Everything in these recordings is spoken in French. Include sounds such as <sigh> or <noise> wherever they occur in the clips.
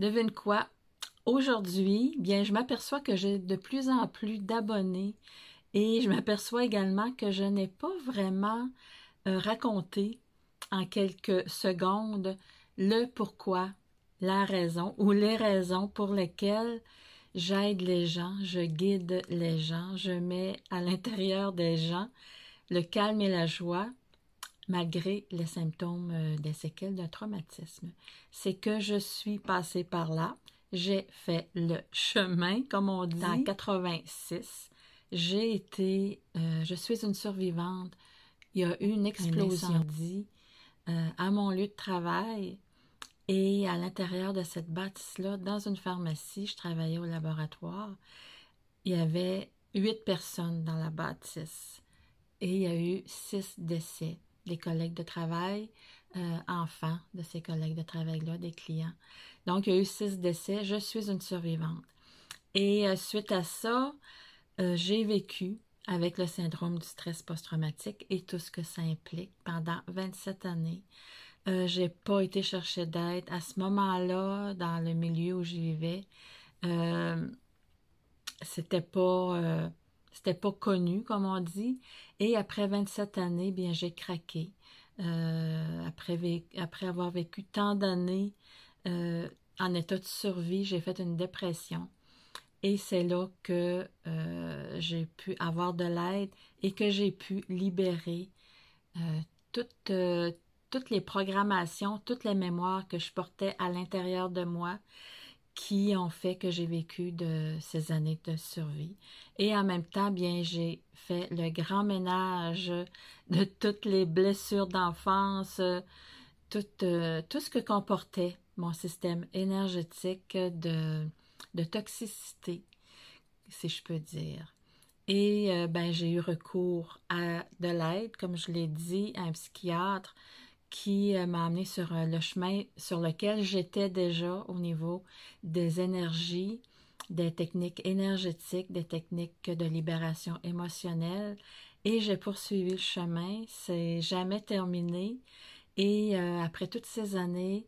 Devine quoi? Aujourd'hui, bien, je m'aperçois que j'ai de plus en plus d'abonnés et je m'aperçois également que je n'ai pas vraiment euh, raconté en quelques secondes le pourquoi, la raison ou les raisons pour lesquelles j'aide les gens, je guide les gens, je mets à l'intérieur des gens le calme et la joie malgré les symptômes euh, des séquelles d'un traumatisme. C'est que je suis passée par là, j'ai fait le chemin, comme on dit, en 86. J'ai été, euh, je suis une survivante. Il y a eu une explosion euh, à mon lieu de travail et à l'intérieur de cette bâtisse-là, dans une pharmacie, je travaillais au laboratoire. Il y avait huit personnes dans la bâtisse et il y a eu six décès des collègues de travail, euh, enfants de ces collègues de travail-là, des clients. Donc, il y a eu six décès. Je suis une survivante. Et euh, suite à ça, euh, j'ai vécu avec le syndrome du stress post-traumatique et tout ce que ça implique pendant 27 années. Je j'ai pas été chercher d'aide. À ce moment-là, dans le milieu où je vivais, euh, c'était pas. C'était pas connu, comme on dit. Et après 27 années, bien, j'ai craqué. Euh, après, après, avoir vécu tant d'années euh, en état de survie, j'ai fait une dépression. Et c'est là que euh, j'ai pu avoir de l'aide et que j'ai pu libérer toutes, toutes les programmations, toutes les mémoires que je portais à l'intérieur de moi qui ont fait que j'ai vécu de ces années de survie. Et en même temps, bien, j'ai fait le grand ménage de toutes les blessures d'enfance, tout, euh, ce que comportait mon système énergétique de, toxicité, si je peux dire. Et bien, euh, ben, j'ai eu recours à de l'aide, comme je l'ai dit, à un psychiatre qui euh, m'a amené sur euh, le chemin sur lequel j'étais déjà au niveau des énergies, des techniques énergétiques, des techniques de libération émotionnelle. Et j'ai poursuivi le chemin, c'est jamais terminé. Et euh, après toutes ces années,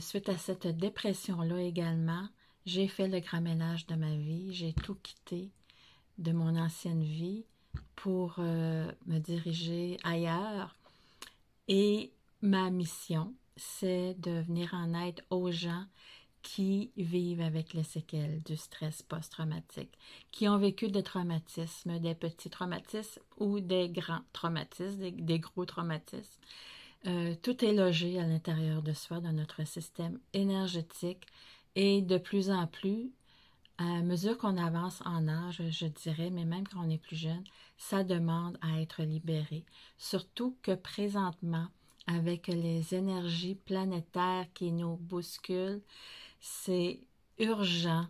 suite à cette dépression-là également, j'ai fait le grand ménage de ma vie, j'ai tout quitté de mon ancienne vie pour me diriger ailleurs et ma mission, c'est de venir en aide aux gens qui vivent avec les séquelles du stress post-traumatique, qui ont vécu des traumatismes, des petits traumatismes ou des grands traumatismes, des, gros traumatismes. Euh, tout est logé à l'intérieur de soi, dans notre système énergétique, et de plus en plus, à mesure qu'on avance en âge, je dirais, mais même quand on est plus jeune, ça demande à être libéré. Surtout que présentement, avec les énergies planétaires qui nous bousculent, c'est urgent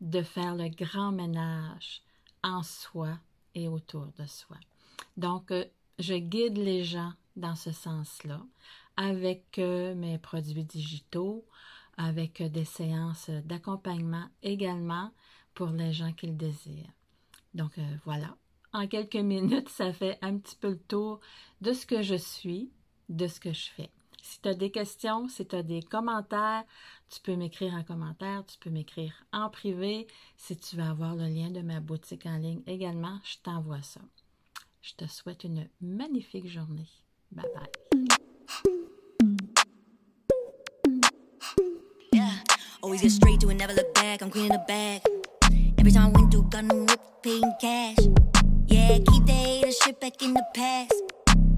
de faire le grand ménage en soi et autour de soi. Donc, euh, je guide les gens dans ce sens-là avec euh, mes produits digitaux, avec des séances d'accompagnement également pour les gens qui le désirent. Donc euh, voilà, en quelques <laughs> minutes, ça fait un petit peu le tour de ce que je suis, de ce que je fais. Si tu as des questions, si tu as des commentaires, tu peux m'écrire en commentaire, tu peux m'écrire en privé. Si tu veux avoir le lien de ma boutique en ligne également, je t'envoie ça. Je te souhaite une magnifique journée. Bye bye. Always get straight to it, never look back. I'm cleaning the bag. Every time I went through, got no whip, paying cash. Yeah, keep the haters shit back in the past.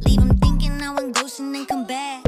Leave them thinking I went ghosting and come back.